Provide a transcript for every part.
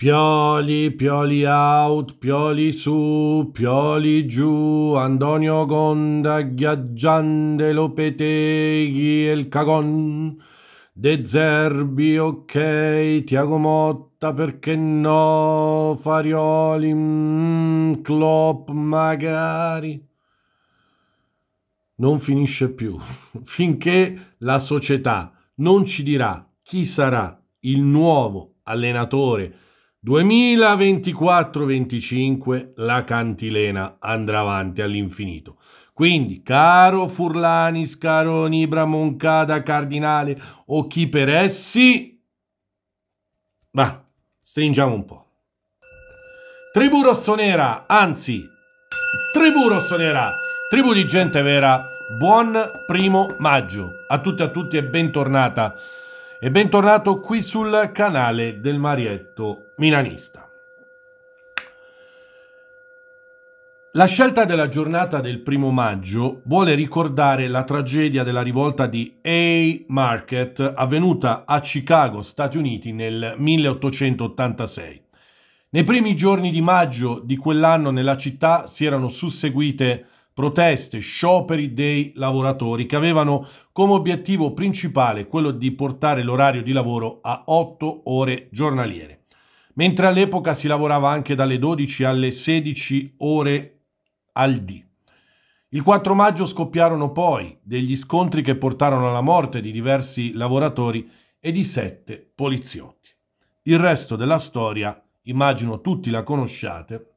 Pioli, Pioli out, Pioli su, Pioli giù, Antonio Gonda, Ghiaggiande, Lopeteghi e il Cagon, De Zerbi, ok, Tiago Motta, perché no, Farioli, mm, Klopp magari. Non finisce più, finché la società non ci dirà chi sarà il nuovo allenatore 2024-25 la cantilena andrà avanti all'infinito. Quindi, caro Furlani, Scaroni, Bramoncada, Cardinale o chi per essi, ma stringiamo un po'. Tribù rossonera, anzi, tribù rossonera, tribù di gente vera, buon primo maggio a tutti e a tutti e bentornata e bentornato qui sul canale del Marietto Milanista. La scelta della giornata del primo maggio vuole ricordare la tragedia della rivolta di A Market avvenuta a Chicago, Stati Uniti, nel 1886. Nei primi giorni di maggio di quell'anno nella città si erano susseguite proteste, scioperi dei lavoratori che avevano come obiettivo principale quello di portare l'orario di lavoro a 8 ore giornaliere, mentre all'epoca si lavorava anche dalle 12 alle 16 ore al dì. Il 4 maggio scoppiarono poi degli scontri che portarono alla morte di diversi lavoratori e di sette poliziotti. Il resto della storia, immagino tutti la conosciate,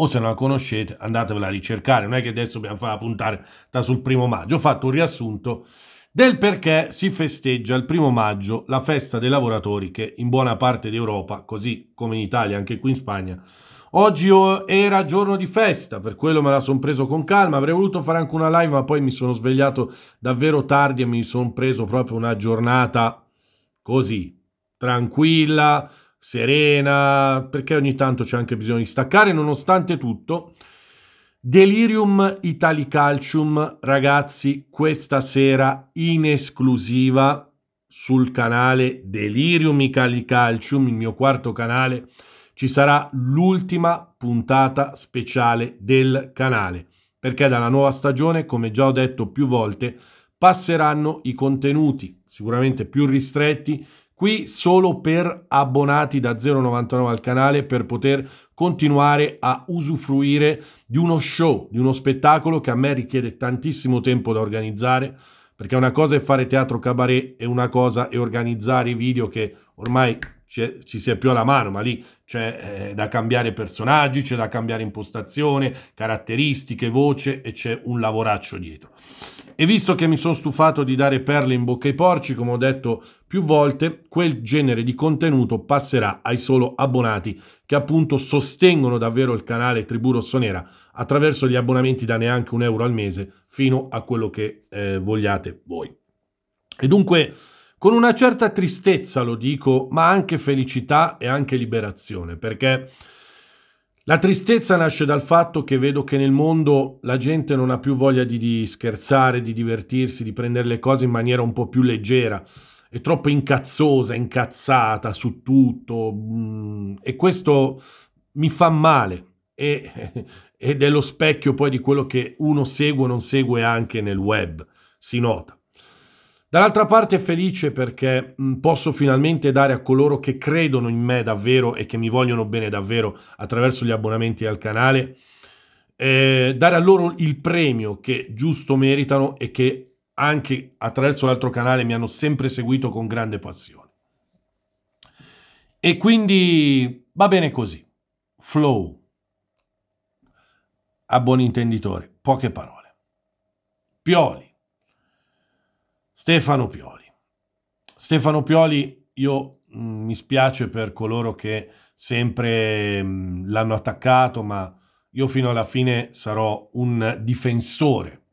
o se non la conoscete andatevela a ricercare, non è che adesso dobbiamo farla puntare puntata sul primo maggio, ho fatto un riassunto del perché si festeggia il primo maggio la festa dei lavoratori che in buona parte d'Europa, così come in Italia, anche qui in Spagna, Oggi oh, era giorno di festa, per quello me la sono preso con calma. Avrei voluto fare anche una live, ma poi mi sono svegliato davvero tardi e mi sono preso proprio una giornata così, tranquilla, serena, perché ogni tanto c'è anche bisogno di staccare, nonostante tutto. Delirium Italicalcium, ragazzi, questa sera in esclusiva sul canale Delirium Italicalcium, il mio quarto canale, ci sarà l'ultima puntata speciale del canale, perché dalla nuova stagione, come già ho detto più volte, passeranno i contenuti sicuramente più ristretti qui solo per abbonati da 0,99 al canale per poter continuare a usufruire di uno show, di uno spettacolo che a me richiede tantissimo tempo da organizzare, perché una cosa è fare teatro cabaret e una cosa è organizzare i video che ormai ci, ci si è più alla mano, ma lì c'è eh, da cambiare personaggi, c'è da cambiare impostazione, caratteristiche, voce e c'è un lavoraccio dietro. E visto che mi sono stufato di dare perle in bocca ai porci, come ho detto più volte quel genere di contenuto passerà ai solo abbonati che appunto sostengono davvero il canale Tribù Rossonera attraverso gli abbonamenti da neanche un euro al mese fino a quello che eh, vogliate voi. E dunque con una certa tristezza lo dico, ma anche felicità e anche liberazione, perché la tristezza nasce dal fatto che vedo che nel mondo la gente non ha più voglia di, di scherzare, di divertirsi, di prendere le cose in maniera un po' più leggera è troppo incazzosa, incazzata su tutto mm, e questo mi fa male e, ed è lo specchio poi di quello che uno segue o non segue anche nel web, si nota. Dall'altra parte è felice perché mm, posso finalmente dare a coloro che credono in me davvero e che mi vogliono bene davvero attraverso gli abbonamenti al canale, eh, dare a loro il premio che giusto meritano e che anche attraverso l'altro canale mi hanno sempre seguito con grande passione. E quindi va bene così. Flow. A buon intenditore, poche parole. Pioli. Stefano Pioli. Stefano Pioli, io mh, mm, mi spiace per coloro che sempre mm, l'hanno attaccato, ma io fino alla fine sarò un difensore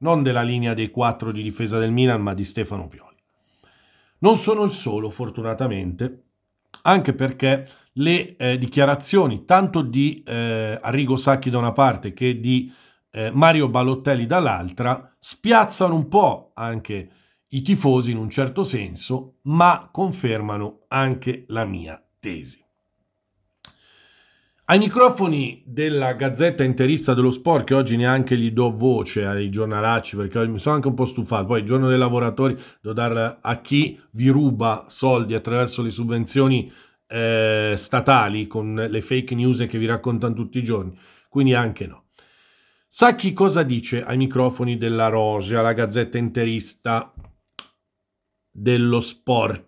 non della linea dei quattro di difesa del Milan, ma di Stefano Pioli. Non sono il solo, fortunatamente, anche perché le eh, dichiarazioni tanto di eh, Arrigo Sacchi da una parte che di eh, Mario Balottelli dall'altra spiazzano un po' anche i tifosi in un certo senso, ma confermano anche la mia tesi. Ai microfoni della Gazzetta Interista dello Sport, che oggi neanche gli do voce ai giornalacci perché mi sono anche un po' stufato, poi il giorno dei lavoratori devo dare a chi vi ruba soldi attraverso le subvenzioni eh, statali con le fake news che vi raccontano tutti i giorni, quindi anche no. Sa chi cosa dice ai microfoni della Rosea, la Gazzetta Interista dello Sport?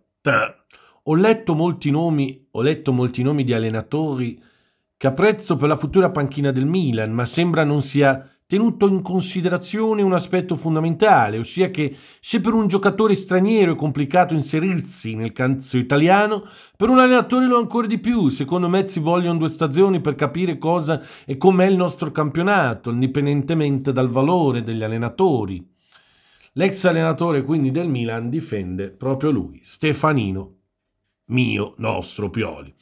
Ho letto molti nomi, ho letto molti nomi di allenatori che apprezzo per la futura panchina del Milan, ma sembra non sia tenuto in considerazione un aspetto fondamentale, ossia che se per un giocatore straniero è complicato inserirsi nel calcio italiano, per un allenatore lo è ancora di più. Secondo me ci vogliono due stagioni per capire cosa e com'è il nostro campionato, indipendentemente dal valore degli allenatori. L'ex allenatore quindi del Milan difende proprio lui, Stefanino, mio, nostro Pioli.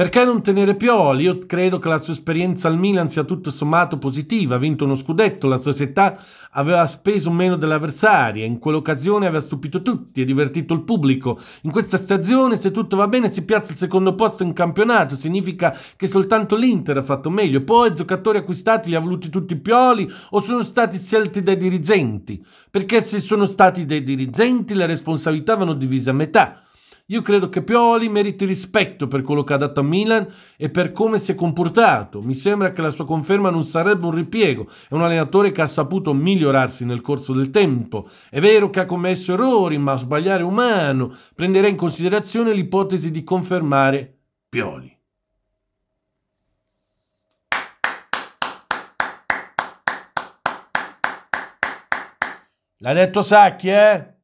Perché non tenere Pioli? Io credo che la sua esperienza al Milan sia tutto sommato positiva. Ha vinto uno scudetto, la società aveva speso meno dell'avversaria. In quell'occasione aveva stupito tutti e divertito il pubblico. In questa stagione, se tutto va bene, si piazza al secondo posto in campionato. Significa che soltanto l'Inter ha fatto meglio. Poi i giocatori acquistati li ha voluti tutti Pioli o sono stati scelti dai dirigenti? Perché se sono stati dei dirigenti, le responsabilità vanno divise a metà. Io credo che Pioli meriti rispetto per quello che ha dato a Milan e per come si è comportato. Mi sembra che la sua conferma non sarebbe un ripiego. È un allenatore che ha saputo migliorarsi nel corso del tempo. È vero che ha commesso errori, ma sbagliare è umano. Prenderei in considerazione l'ipotesi di confermare Pioli. L'ha detto Sacchi, eh?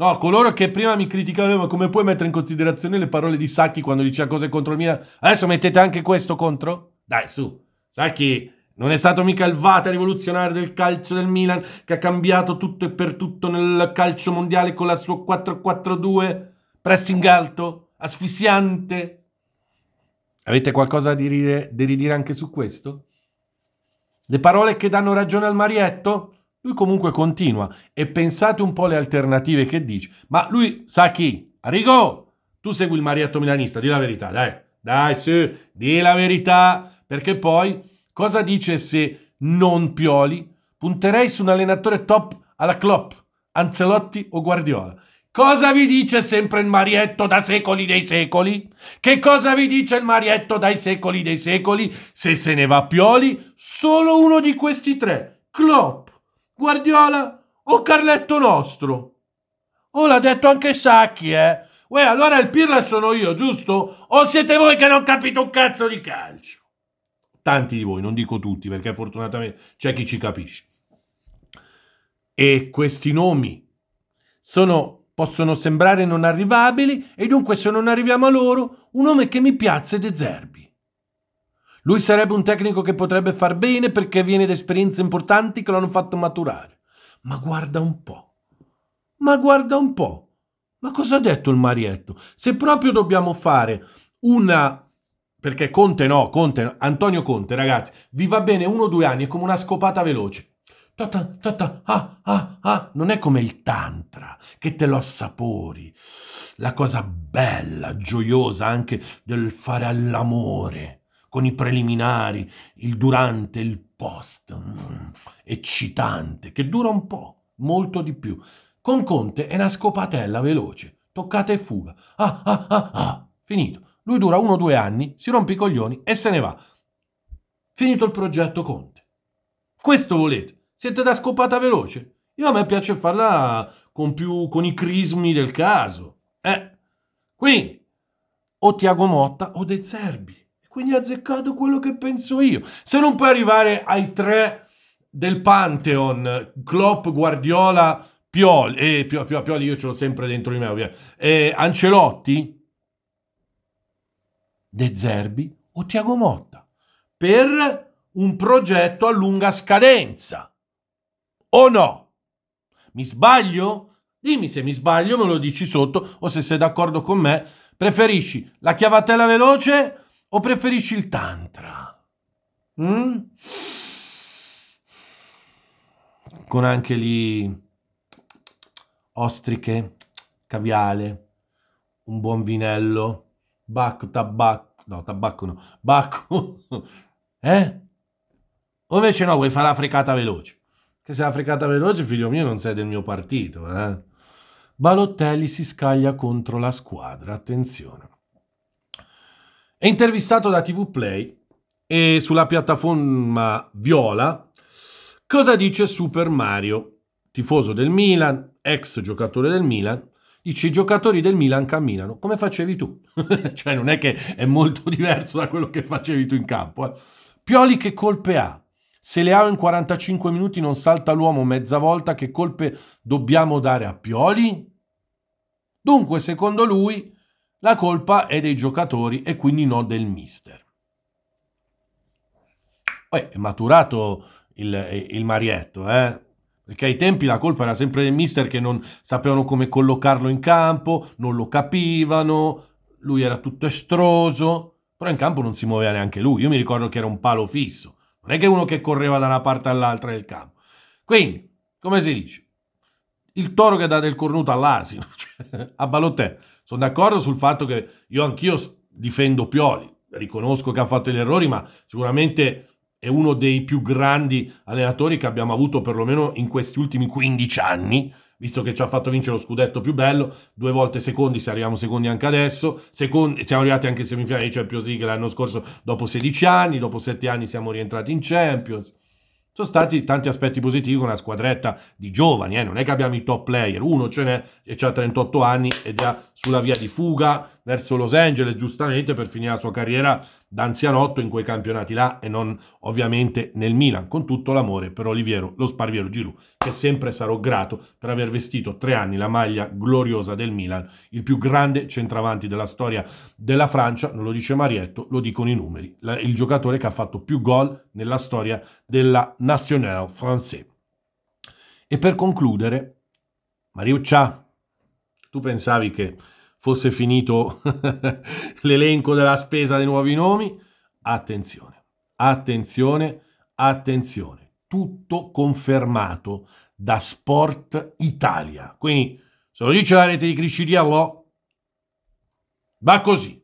No, coloro che prima mi criticavano, ma come puoi mettere in considerazione le parole di Sacchi quando diceva cose contro il Milan? Adesso mettete anche questo contro? Dai, su. Sacchi non è stato mica il vata rivoluzionario del calcio del Milan che ha cambiato tutto e per tutto nel calcio mondiale con la sua 4-4-2, pressing alto, asfissiante. Avete qualcosa da ridire anche su questo? Le parole che danno ragione al Marietto? Lui comunque continua e pensate un po' le alternative che dice. Ma lui sa chi? Arrigo! Tu segui il marietto milanista, di la verità, dai. Dai, sì, di la verità. Perché poi cosa dice se non Pioli? Punterei su un allenatore top alla Klopp, Ancelotti o Guardiola. Cosa vi dice sempre il Marietto da secoli dei secoli? Che cosa vi dice il Marietto dai secoli dei secoli? Se se ne va Pioli, solo uno di questi tre, Klopp, Guardiola o Carletto nostro? Oh, l'ha detto anche Sacchi, eh? Uè, allora il pirla sono io, giusto? O siete voi che non capite un cazzo di calcio? Tanti di voi, non dico tutti, perché fortunatamente c'è chi ci capisce. E questi nomi sono, possono sembrare non arrivabili, e dunque se non arriviamo a loro, un nome che mi piazza è De Zerbi. Lui sarebbe un tecnico che potrebbe far bene perché viene da esperienze importanti che lo hanno fatto maturare. Ma guarda un po'. Ma guarda un po'. Ma cosa ha detto il Marietto? Se proprio dobbiamo fare una... Perché Conte no, Conte no. Antonio Conte, ragazzi, vi va bene uno o due anni, è come una scopata veloce. Tata, tata, ah, ah, ah. Non è come il tantra, che te lo assapori. La cosa bella, gioiosa anche del fare all'amore con i preliminari, il durante, il post, eccitante, che dura un po', molto di più. Con Conte è una scopatella veloce, toccata e fuga. Ah, ah, ah, ah, finito. Lui dura uno o due anni, si rompe i coglioni e se ne va. Finito il progetto Conte. Questo volete? Siete da scopata veloce? Io a me piace farla con più con i crismi del caso. Eh. qui, o Tiago Motta o De Zerbi. Quindi ha azzeccato quello che penso io. Se non puoi arrivare ai tre del Pantheon, Klopp, Guardiola, Pioli, eh, Pio, Pioli io ce l'ho sempre dentro di me, ovviamente, eh, Ancelotti, De Zerbi o Tiago Motta, per un progetto a lunga scadenza. O no? Mi sbaglio? Dimmi se mi sbaglio, me lo dici sotto o se sei d'accordo con me. Preferisci la chiavatella veloce o preferisci il tantra? Mm? Con anche lì ostriche, caviale, un buon vinello, bacco, tabacco, no, tabacco no, bacco, eh? O invece no, vuoi fare la frecata veloce? Che se la frecata veloce, figlio mio, non sei del mio partito, eh? Balottelli si scaglia contro la squadra, attenzione. È intervistato da TV Play e sulla piattaforma Viola cosa dice Super Mario, tifoso del Milan, ex giocatore del Milan, dice i giocatori del Milan camminano come facevi tu. cioè non è che è molto diverso da quello che facevi tu in campo. Eh. Pioli che colpe ha? Se Leao in 45 minuti non salta l'uomo mezza volta, che colpe dobbiamo dare a Pioli? Dunque, secondo lui, la colpa è dei giocatori e quindi non del mister. Poi è maturato il, il Marietto, eh? perché ai tempi la colpa era sempre del mister che non sapevano come collocarlo in campo, non lo capivano, lui era tutto estroso, però in campo non si muoveva neanche lui. Io mi ricordo che era un palo fisso, non è che uno che correva da una parte all'altra del campo. Quindi, come si dice? Il toro che dà del cornuto all'asino, cioè, a balotè. Sono d'accordo sul fatto che io anch'io difendo Pioli, riconosco che ha fatto gli errori, ma sicuramente è uno dei più grandi allenatori che abbiamo avuto perlomeno in questi ultimi 15 anni, visto che ci ha fatto vincere lo scudetto più bello, due volte secondi, se arriviamo secondi anche adesso, secondi, siamo arrivati anche in semifinale di Champions League l'anno scorso dopo 16 anni, dopo 7 anni siamo rientrati in Champions. Sono stati tanti aspetti positivi con una squadretta di giovani, eh? non è che abbiamo i top player, uno ce n'è e ha 38 anni ed è sulla via di fuga, verso Los Angeles, giustamente per finire la sua carriera da anzianotto in quei campionati là e non ovviamente nel Milan, con tutto l'amore per Oliviero, lo Sparviero Giroud, che sempre sarò grato per aver vestito tre anni la maglia gloriosa del Milan, il più grande centravanti della storia della Francia, non lo dice Marietto, lo dicono i numeri, il giocatore che ha fatto più gol nella storia della Nationale Française. E per concludere, Mariuccia, tu pensavi che fosse finito l'elenco della spesa dei nuovi nomi, attenzione, attenzione, attenzione, tutto confermato da Sport Italia. Quindi se lo dice la rete di Criscidiavò, va così.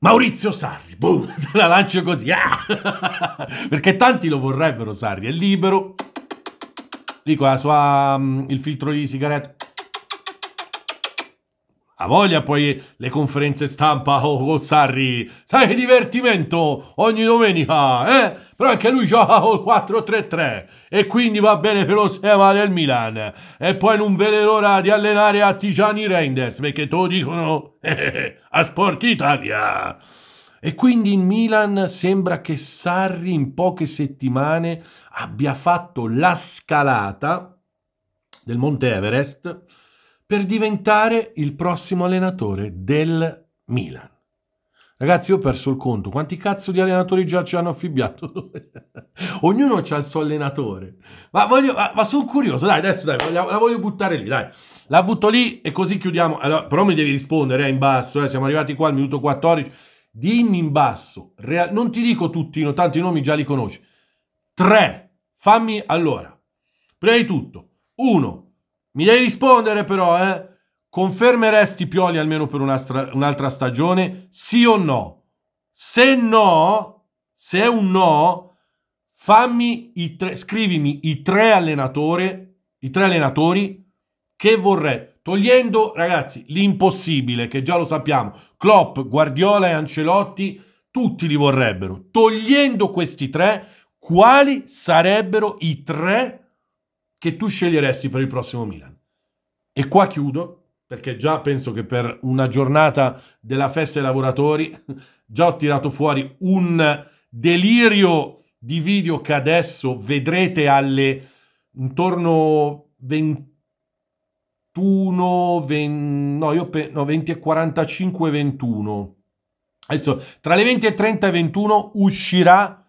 Maurizio Sarri, boh, te la lancio così, ah! perché tanti lo vorrebbero Sarri, è libero, lì con sua, mm, il filtro di sigaretta ha voglia poi le conferenze stampa o oh, col oh, Sarri. Sai, divertimento ogni domenica, eh? Però anche lui gioca col 4-3-3 e quindi va bene per lo schema del Milan. E poi non vede l'ora di allenare a Tigiani Reinders perché te lo dicono a Sport Italia. E quindi in Milan sembra che Sarri in poche settimane abbia fatto la scalata del Monte Everest per diventare il prossimo allenatore del Milan. Ragazzi, ho perso il conto. Quanti cazzo di allenatori già ci hanno affibbiato? Ognuno ha il suo allenatore. Ma, voglio, ma, ma sono curioso, dai, adesso dai, la, la, voglio buttare lì, dai. La butto lì e così chiudiamo. Allora, però mi devi rispondere eh, in basso, eh. siamo arrivati qua al minuto 14. Dimmi in basso, real, non ti dico tutti, no, tanti nomi già li conosci. Tre, fammi allora. Prima di tutto, uno, mi devi rispondere però, eh? Confermeresti Pioli almeno per un'altra, un'altra stagione? Sì o no? Se no, se è un no, fammi i tre, scrivimi i tre allenatori, i tre allenatori che vorrei togliendo, ragazzi, l'impossibile, che già lo sappiamo, Klopp, Guardiola e Ancelotti, tutti li vorrebbero. Togliendo questi tre, quali sarebbero i tre che tu sceglieresti per il prossimo Milan? E qua chiudo, perché già penso che per una giornata della festa dei lavoratori già ho tirato fuori un delirio di video che adesso vedrete alle intorno 21, 20, no, io pe- no, 20 e 45, 21. Adesso tra le 20 e 30 e 21 uscirà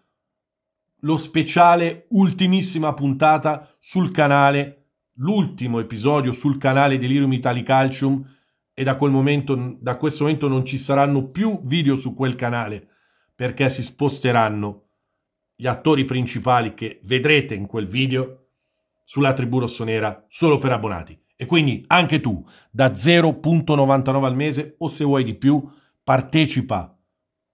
lo speciale ultimissima puntata sul canale, l'ultimo episodio sul canale Delirium Italy Calcium e da, quel momento, da questo momento non ci saranno più video su quel canale perché si sposteranno gli attori principali che vedrete in quel video sulla tribù rossonera solo per abbonati. E quindi anche tu, da 0.99 al mese o se vuoi di più, partecipa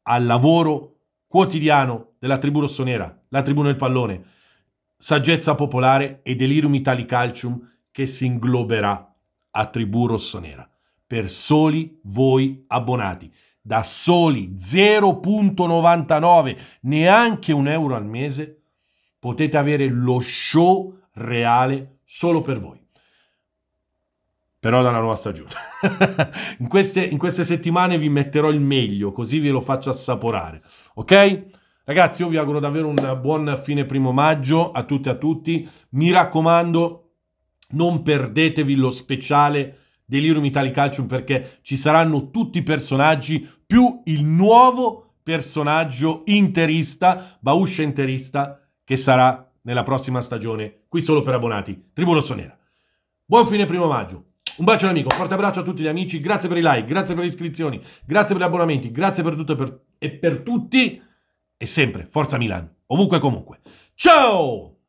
al lavoro quotidiano della tribù rossonera, la tribù del pallone, saggezza popolare e delirium italicalcium che si ingloberà a tribù rossonera. Per soli voi abbonati, da soli 0.99, neanche un euro al mese, potete avere lo show reale solo per voi però dalla nuova stagione. in, queste, in, queste, settimane vi metterò il meglio, così ve lo faccio assaporare, ok? Ragazzi, io vi auguro davvero un buon fine primo maggio a tutti e a tutti. Mi raccomando, non perdetevi lo speciale Delirium Italia Calcium perché ci saranno tutti i personaggi più il nuovo personaggio interista, Bauscia interista, che sarà nella prossima stagione, qui solo per abbonati, Tribù Rossonera. Buon fine primo maggio. Un bacio amico, un forte abbraccio a tutti gli amici, grazie per i like, grazie per le iscrizioni, grazie per gli abbonamenti, grazie per tutto e per, e per tutti. E sempre, forza Milan, ovunque e comunque. Ciao!